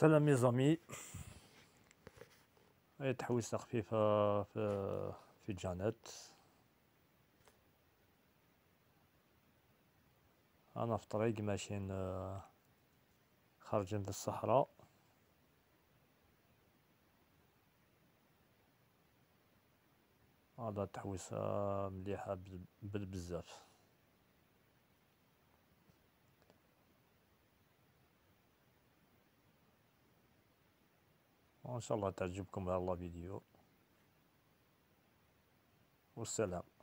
سلام يا زامي هاي تحويسه خفيفه في في جانيت انا في طريق ماشيين آه، خارجين من الصحراء هذا تحويسه آه، مليحه بزاف وإن شاء الله تعجبكم هذا فيديو والسلام